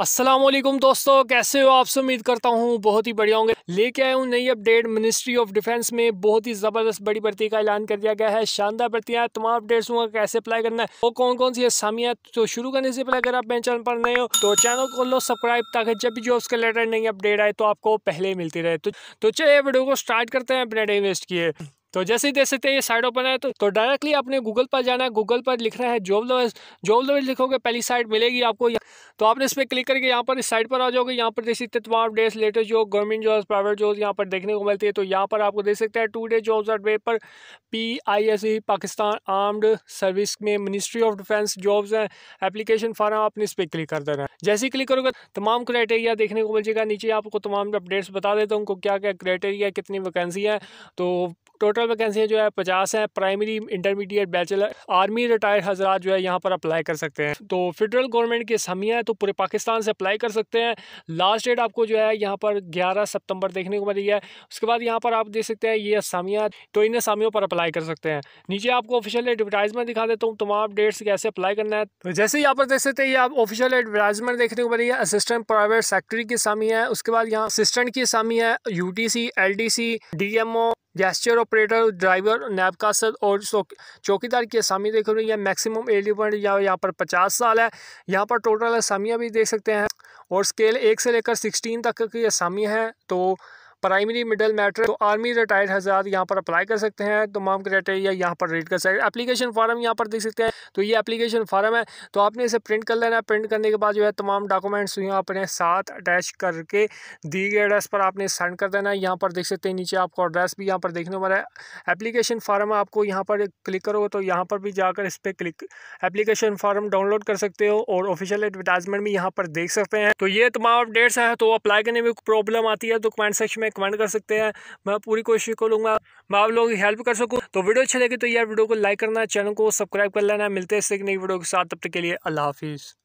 असलम दोस्तों कैसे हो आप से उम्मीद करता हूँ बहुत ही बढ़िया होंगे लेके आए हूँ नई अपडेट मिनिस्ट्री ऑफ डिफेंस में बहुत ही ज़बरदस्त बड़ी भर्ती का ऐलान कर दिया गया है शानदार भर्तियाँ तमाम अपडेट्स होंगे कैसे अप्लाई करना है वो कौन कौन सी असामियाँ तो शुरू करने से पहले अगर आप मेरे चैनल पर नए हो तो चैनल को लो सब्सक्राइब ताकि जब भी जो उसके रिलेटेड नई अपडेट आए तो आपको पहले मिलती रहे तो, तो चलिए वीडियो को स्टार्ट करते हैं अपने डे वेस्ट किए तो जैसे ही देख सकते हैं ये साइड ओपन है तो, तो डायरेक्टली आपने गूगल पर जाना है गूगल पर लिखना है जॉब लवर्स जॉब लवर्स लिखोगे पहली साइट मिलेगी आपको तो आपने इस पर क्लिक करके यहाँ पर इस साइड पर आ जाओगे यहाँ पर देख सकते हैं तमाम updates latest job government jobs private jobs यहाँ पर देखने को मिलती है तो यहाँ पर आपको देख सकते हैं today jobs are web पर P I S Pakistan armed service में मिनिस्ट्री ऑफ डिफेंस जॉब्स हैं एप्लीकेशन फॉर्म आपने इस पर क्लिक कर देना है जैसे ही क्लिक करोगे तमाम क्राइटेरिया देखने को मिल जाएगा नीचे आपको तमाम अपडेट्स बता देता हूँ उनको क्या क्या क्राइटेरिया कितनी वैकेंसी है तो टोटल वैकेंसी जो है पचास हैं primary intermediate bachelor army retired Hazara जो है यहाँ पर अप्लाई कर सकते हैं तो फेडरल गवर्नमेंट की हमियाँ है तो पूरे पाकिस्तान से अप्लाई कर सकते हैं लास्ट डेट आपको जो है यहाँ पर ग्यारह सितंबर देखने को मिली है उसके बाद यहाँ पर आप देख सकते हैं ये असामियाँ तो इन असामियों पर अप्लाई कर सकते हैं नीचे आपको ऑफिशियल एडवर्टाइजमेंट दिखा देता हूँ तमाम अपडेट्स कैसे अप्लाई करना है तो जैसे यहाँ पर देख सकते हैं ये आप ऑफिशियल एडवर्टाइजमेंट देखने को मिली है असिस्टेंट प्राइवेट सेक्रेटरी की असामी है उसके बाद यहाँ असिस्टेंट की असामी है U T C L D C D M O गैस्चर ऑपरेटर ड्राइवर नैब कासद और चौकीदार की असामी देख रहे हैं मैक्सिमम एज लिमिट या यहाँ पर पचास साल है यहाँ पर टोटल असामियाँ भी देख सकते हैं और स्केल एक से लेकर सिक्सटीन तक की आसामियाँ हैं तो प्राइमरी मिडल मैटर तो आर्मी रिटायर्ड हज़ार यहाँ पर अप्लाई कर सकते हैं तमाम क्राइटेरिया यहाँ पर रीड कर सकते हैं एप्लीकेशन फार्म यहाँ पर देख सकते हैं तो ये अपलीकेशन फार्म है तो आपने इसे प्रिंट कर लेना है प्रिंट करने के बाद जो है तमाम डॉक्यूमेंट्स यहाँ अपने साथ अटैच करके दी गए एड्रेस पर आपने सेंड कर देना है यहाँ पर देख सकते हैं नीचे आपको एड्रेस भी यहाँ पर देखने वाला है एप्लीकेशन फार्म आपको यहाँ पर क्लिक करोगे तो यहाँ पर भी जाकर इस पर क्लिक एप्लीकेशन फार्म डाउनलोड कर सकते हो और ऑफिशियल एडवर्टाइजमेंट भी यहाँ पर देख सकते हैं तो ये तमाम अपडेट्स हैं तो अप्लाई करने में प्रॉब्लम आती है तो कमेंट सेक्शन में में कमेंट कर सकते हैं मैं पूरी कोशिश करूँगा मैं आप लोगों की हेल्प कर सकूँ तो वीडियो अच्छी लगे तो यार वीडियो को लाइक करना चैनल को सब्सक्राइब कर लेना मिलते हैं इससे नई वीडियो के साथ तब तक के लिए अल्लाह हाफिज़